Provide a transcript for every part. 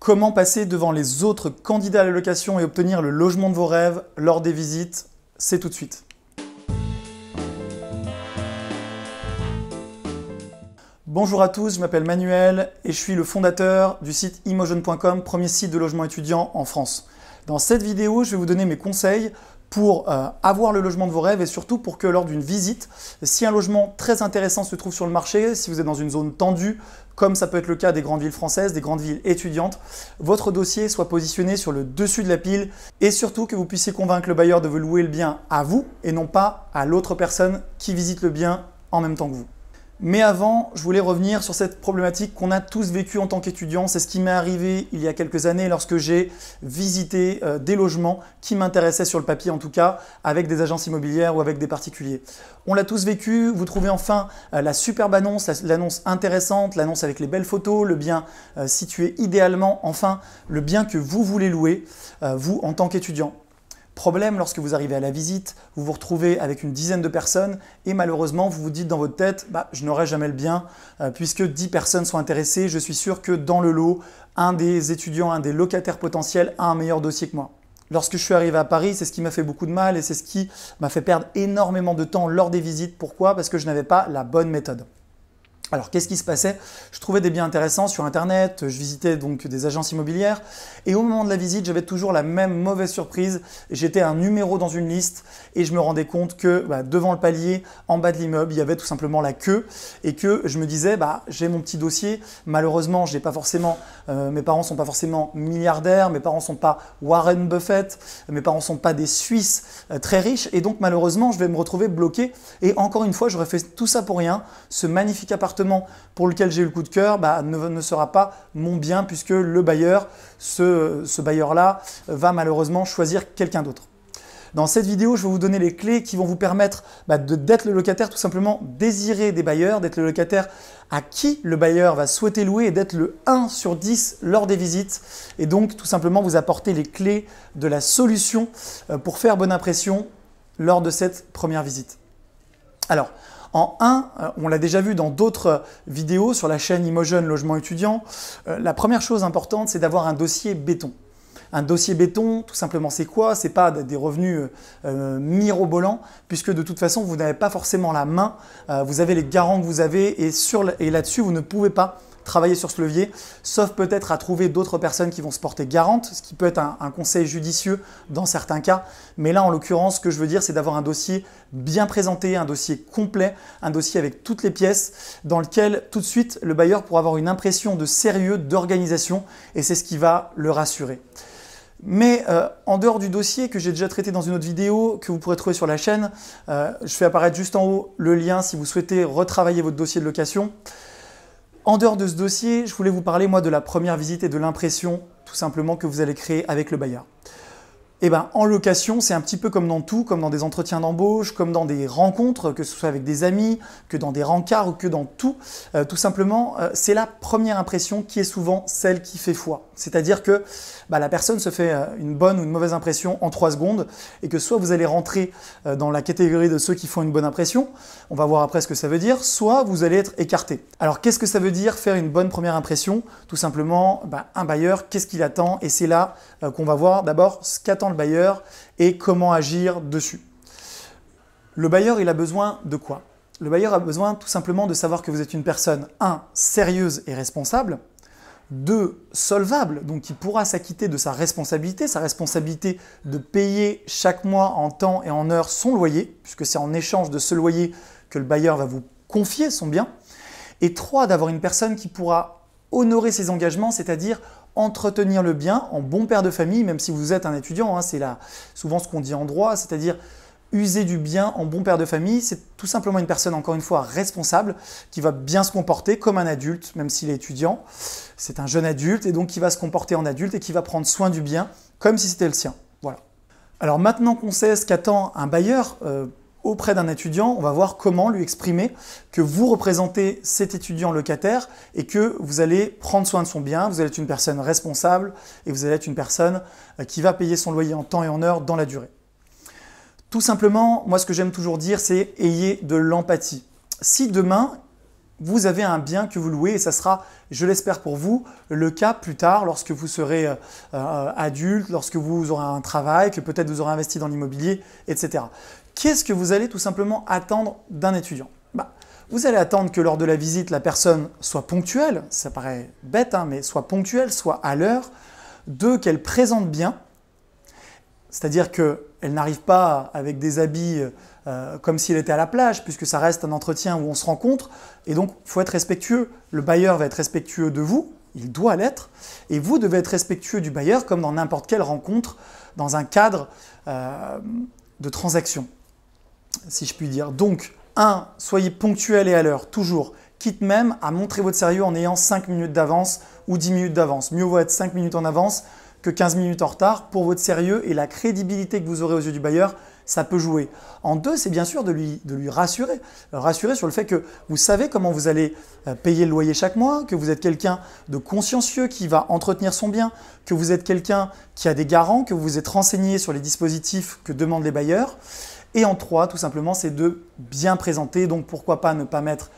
Comment passer devant les autres candidats à la location et obtenir le logement de vos rêves lors des visites C'est tout de suite. Bonjour à tous, je m'appelle Manuel et je suis le fondateur du site imogen.com, premier site de logement étudiant en France. Dans cette vidéo, je vais vous donner mes conseils pour euh, avoir le logement de vos rêves et surtout pour que lors d'une visite, si un logement très intéressant se trouve sur le marché, si vous êtes dans une zone tendue, comme ça peut être le cas des grandes villes françaises, des grandes villes étudiantes, votre dossier soit positionné sur le dessus de la pile et surtout que vous puissiez convaincre le bailleur de vous louer le bien à vous et non pas à l'autre personne qui visite le bien en même temps que vous. Mais avant, je voulais revenir sur cette problématique qu'on a tous vécue en tant qu'étudiant. C'est ce qui m'est arrivé il y a quelques années lorsque j'ai visité euh, des logements qui m'intéressaient sur le papier en tout cas, avec des agences immobilières ou avec des particuliers. On l'a tous vécu, vous trouvez enfin euh, la superbe annonce, l'annonce intéressante, l'annonce avec les belles photos, le bien euh, situé idéalement, enfin le bien que vous voulez louer, vous en tant qu'étudiant. Problème, lorsque vous arrivez à la visite, vous vous retrouvez avec une dizaine de personnes et malheureusement, vous vous dites dans votre tête, bah, je n'aurai jamais le bien euh, puisque 10 personnes sont intéressées. Je suis sûr que dans le lot, un des étudiants, un des locataires potentiels a un meilleur dossier que moi. Lorsque je suis arrivé à Paris, c'est ce qui m'a fait beaucoup de mal et c'est ce qui m'a fait perdre énormément de temps lors des visites. Pourquoi Parce que je n'avais pas la bonne méthode. Alors qu'est-ce qui se passait Je trouvais des biens intéressants sur internet, je visitais donc des agences immobilières et au moment de la visite, j'avais toujours la même mauvaise surprise. J'étais un numéro dans une liste et je me rendais compte que bah, devant le palier, en bas de l'immeuble, il y avait tout simplement la queue et que je me disais bah j'ai mon petit dossier. Malheureusement, pas forcément, euh, mes parents sont pas forcément milliardaires, mes parents sont pas Warren Buffett, mes parents sont pas des Suisses euh, très riches et donc malheureusement, je vais me retrouver bloqué. Et encore une fois, j'aurais fait tout ça pour rien. Ce magnifique appartement pour lequel j'ai eu le coup de cœur bah, ne, sera pas mon bien puisque le bailleur, ce, bailleur-là, va malheureusement choisir quelqu'un d'autre. Dans cette vidéo, je vais vous donner les clés qui vont vous permettre bah, d'être le locataire tout simplement désiré des bailleurs, d'être le locataire à qui le bailleur va souhaiter louer et d'être le 1 sur 10 lors des visites. Et donc tout simplement vous apporter les clés de la solution euh, pour faire bonne impression lors de cette première visite. Alors, en 1, euh, on l'a déjà vu dans d'autres vidéos sur la chaîne Imogen Logement étudiant, euh, la première chose importante, c'est d'avoir un dossier béton. Un dossier béton, tout simplement, c'est quoi C'est pas des revenus euh, mirobolants, puisque de toute façon, vous n'avez pas forcément la main. vous avez les garants que vous avez, et, sur, et là-dessus, vous ne pouvez pas travailler sur ce levier, sauf peut-être à trouver d'autres personnes qui vont se porter garante, ce qui peut être un, conseil judicieux dans certains cas. Mais là, en l'occurrence, ce que je veux dire, c'est d'avoir un dossier bien présenté, un dossier complet, un dossier avec toutes les pièces, dans lequel tout de suite le bailleur pourra avoir une impression de sérieux, d'organisation, et c'est ce qui va le rassurer. Mais euh, en dehors du dossier que j'ai déjà traité dans une autre vidéo que vous pourrez trouver sur la chaîne, euh, je fais apparaître juste en haut le lien si vous souhaitez retravailler votre dossier de location. En dehors de ce dossier, je voulais vous parler moi de la première visite et de l'impression tout simplement que vous allez créer avec le Bayard. Eh ben, en location, c'est un petit peu comme dans tout, comme dans des entretiens d'embauche, comme dans des rencontres, que ce soit avec des amis, que dans des rencarts ou que dans tout. Euh, tout simplement, euh, c'est la première impression qui est souvent celle qui fait foi. C'est-à-dire que bah, la personne se fait euh, une bonne ou une mauvaise impression en trois secondes et que soit vous allez rentrer dans la catégorie de ceux qui font une bonne impression, on va voir après ce que ça veut dire, soit vous allez être écarté. Alors, qu'est-ce que ça veut dire faire une bonne première impression Tout simplement, bah, un bailleur, qu'est-ce qu'il attend Et c'est là qu'on va voir d'abord ce qu'attend le bailleur et comment agir dessus. Le bailleur, il a besoin de quoi Le bailleur a besoin tout simplement de savoir que vous êtes une personne, 1. sérieuse et responsable, 2. solvable, donc qui pourra s'acquitter de sa responsabilité, sa responsabilité de payer chaque mois en temps et en heure son loyer, puisque c'est en échange de ce loyer que le bailleur va vous confier son bien, et 3. d'avoir une personne qui pourra honorer ses engagements, c'est-à-dire entretenir le bien en bon père de famille, même si vous êtes un étudiant, hein, c'est c'est souvent ce qu'on dit en droit, c'est-à-dire user du bien en bon père de famille, c'est tout simplement une personne, encore une fois, responsable, qui va bien se comporter comme un adulte, même s'il est étudiant. C'est un jeune adulte, et donc qui va se comporter en adulte et qui va prendre soin du bien, comme si c'était le sien. Voilà. Alors maintenant qu'on sait ce qu'attend un bailleur, euh, auprès d'un étudiant, on va voir comment lui exprimer que vous représentez cet étudiant locataire et que vous allez prendre soin de son bien, vous allez être une personne responsable et vous allez être une personne euh, qui va payer son loyer en temps et en heure dans la durée. Tout simplement, moi ce que j'aime toujours dire, c'est ayez de l'empathie. Si demain, vous avez un bien que vous louez et ça sera, je l'espère pour vous, le cas plus tard lorsque vous serez euh, euh, adulte, lorsque vous aurez un travail, que peut-être vous aurez investi dans l'immobilier, etc. Qu'est-ce que vous allez tout simplement attendre d'un étudiant bah, Vous allez attendre que lors de la visite, la personne soit ponctuelle, ça paraît bête, hein, mais soit ponctuelle, soit à l'heure. de qu'elle présente bien, c'est-à-dire qu'elle n'arrive pas avec des habits euh, comme s'il était à la plage, puisque ça reste un entretien où on se rencontre, et donc il faut être respectueux. Le bailleur va être respectueux de vous, il doit l'être, et vous devez être respectueux du bailleur comme dans n'importe quelle rencontre, dans un cadre euh, de transaction si je puis dire. Donc, un, Soyez ponctuel et à l'heure, toujours. Quitte même à montrer votre sérieux en ayant 5 minutes d'avance ou 10 minutes d'avance. Mieux vaut être 5 minutes en avance que 15 minutes en retard pour votre sérieux et la crédibilité que vous aurez aux yeux du bailleur, ça peut jouer. En deux, c'est bien sûr de lui, rassurer, rassurer sur le fait que vous savez comment vous allez euh, payer le loyer chaque mois, que vous êtes quelqu'un de consciencieux qui va entretenir son bien, que vous êtes quelqu'un qui a des garants, que vous êtes renseigné sur les dispositifs que demandent les bailleurs et en trois, tout simplement, c'est de bien présenter. Donc pourquoi pas ne pas mettre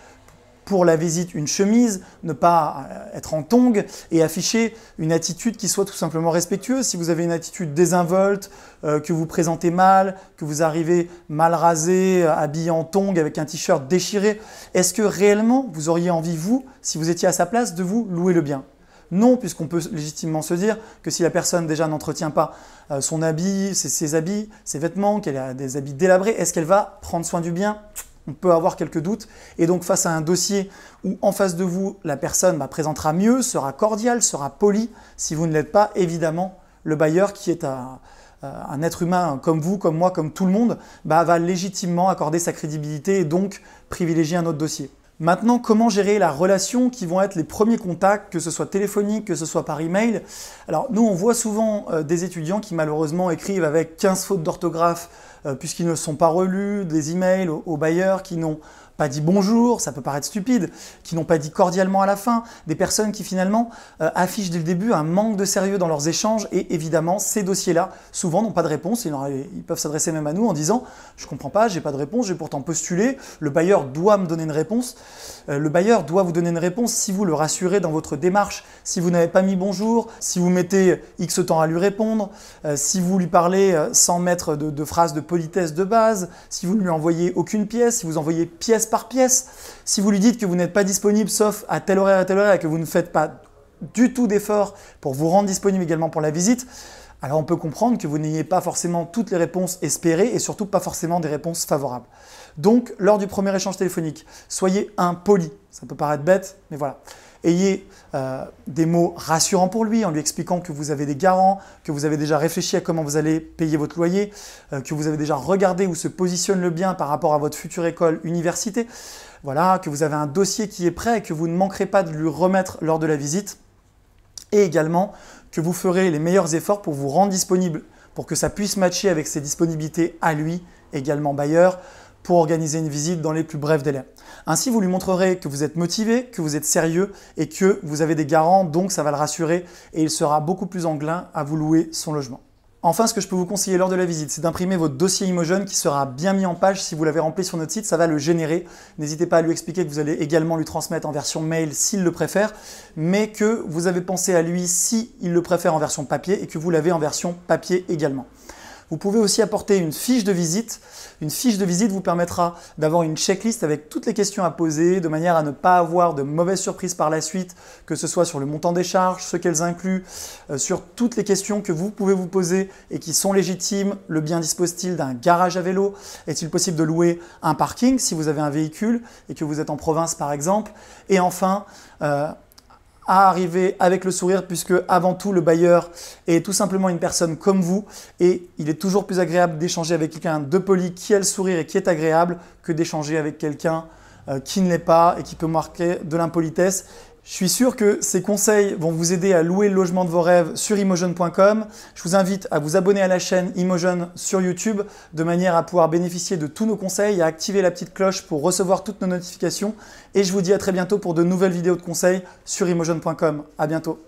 pour la visite une chemise, ne pas euh, être en tongue et afficher une attitude qui soit tout simplement respectueuse. Si vous avez une attitude désinvolte, euh, que vous présentez mal, que vous arrivez mal rasé, euh, habillé en tongue avec un t-shirt déchiré, est-ce que réellement vous auriez envie, vous, si vous étiez à sa place, de vous louer le bien non, puisqu'on peut légitimement se dire que si la personne déjà n'entretient pas euh, son habit, ses, habits, ses vêtements, qu'elle a des habits délabrés, est-ce qu'elle va prendre soin du bien on peut avoir quelques doutes. Et donc face à un dossier où en face de vous, la personne bah, présentera mieux, sera cordiale, sera polie, si vous ne l'êtes pas, évidemment, le bailleur qui est un, euh, être humain comme vous, comme moi, comme tout le monde, bah, va légitimement accorder sa crédibilité et donc privilégier un autre dossier. Maintenant, comment gérer la relation qui vont être les premiers contacts, que ce soit téléphonique, que ce soit par email Alors, nous, on voit souvent euh, des étudiants qui malheureusement écrivent avec 15 fautes d'orthographe euh, puisqu'ils ne sont pas relus, des emails aux bailleurs qui n'ont dit bonjour, ça peut paraître stupide, qui n'ont pas dit cordialement à la fin, des personnes qui finalement euh, affichent dès le début un manque de sérieux dans leurs échanges et évidemment ces dossiers-là souvent n'ont pas de réponse, ils, peuvent s'adresser même à nous en disant je comprends pas, j'ai pas de réponse, j'ai pourtant postulé, le bailleur doit me donner une réponse, euh, le bailleur doit vous donner une réponse si vous le rassurez dans votre démarche, si vous n'avez pas mis bonjour, si vous mettez X temps à lui répondre, euh, si vous lui parlez sans mettre de, phrases de politesse de base, si vous ne lui envoyez aucune pièce, si vous envoyez pièce par pièce. Si vous lui dites que vous n'êtes pas disponible sauf à telle horaire à telle heure et que vous ne faites pas du tout d'effort pour vous rendre disponible également pour la visite, alors on peut comprendre que vous n'ayez pas forcément toutes les réponses espérées et surtout pas forcément des réponses favorables. Donc lors du premier échange téléphonique, soyez impoli. Ça peut paraître bête, mais voilà. Ayez euh, des mots rassurants pour lui en lui expliquant que vous avez des garants, que vous avez déjà réfléchi à comment vous allez payer votre loyer, euh, que vous avez déjà regardé où se positionne le bien par rapport à votre future école, université. Voilà, que vous avez un dossier qui est prêt et que vous ne manquerez pas de lui remettre lors de la visite. Et également que vous ferez les meilleurs efforts pour vous rendre disponible, pour que ça puisse matcher avec ses disponibilités à lui, également bailleur, pour organiser une visite dans les plus brefs délais. Ainsi, vous lui montrerez que vous êtes motivé, que vous êtes sérieux et que vous avez des garants, donc ça va le rassurer et il sera beaucoup plus enclin à vous louer son logement. Enfin, ce que je peux vous conseiller lors de la visite, c'est d'imprimer votre dossier Imogen qui sera bien mis en page. Si vous l'avez rempli sur notre site, ça va le générer. N'hésitez pas à lui expliquer que vous allez également lui transmettre en version mail s'il le préfère, mais que vous avez pensé à lui s'il le préfère en version papier et que vous l'avez en version papier également. Vous pouvez aussi apporter une fiche de visite. Une fiche de visite vous permettra d'avoir une checklist avec toutes les questions à poser de manière à ne pas avoir de mauvaises surprises par la suite, que ce soit sur le montant des charges, ce qu'elles incluent, euh, sur toutes les questions que vous pouvez vous poser et qui sont légitimes. Le bien dispose-t-il d'un garage à vélo Est-il possible de louer un parking si vous avez un véhicule et que vous êtes en province par exemple Et enfin, euh, arriver avec le sourire puisque avant tout le bailleur est tout simplement une personne comme vous et il est toujours plus agréable d'échanger avec quelqu'un de poli qui a le sourire et qui est agréable que d'échanger avec quelqu'un euh, qui ne l'est pas et qui peut marquer de l'impolitesse. Je suis sûr que ces conseils vont vous aider à louer le logement de vos rêves sur imogen.com. Je vous invite à vous abonner à la chaîne Imogen sur YouTube de manière à pouvoir bénéficier de tous nos conseils, à activer la petite cloche pour recevoir toutes nos notifications. Et je vous dis à très bientôt pour de nouvelles vidéos de conseils sur imogen.com. À bientôt.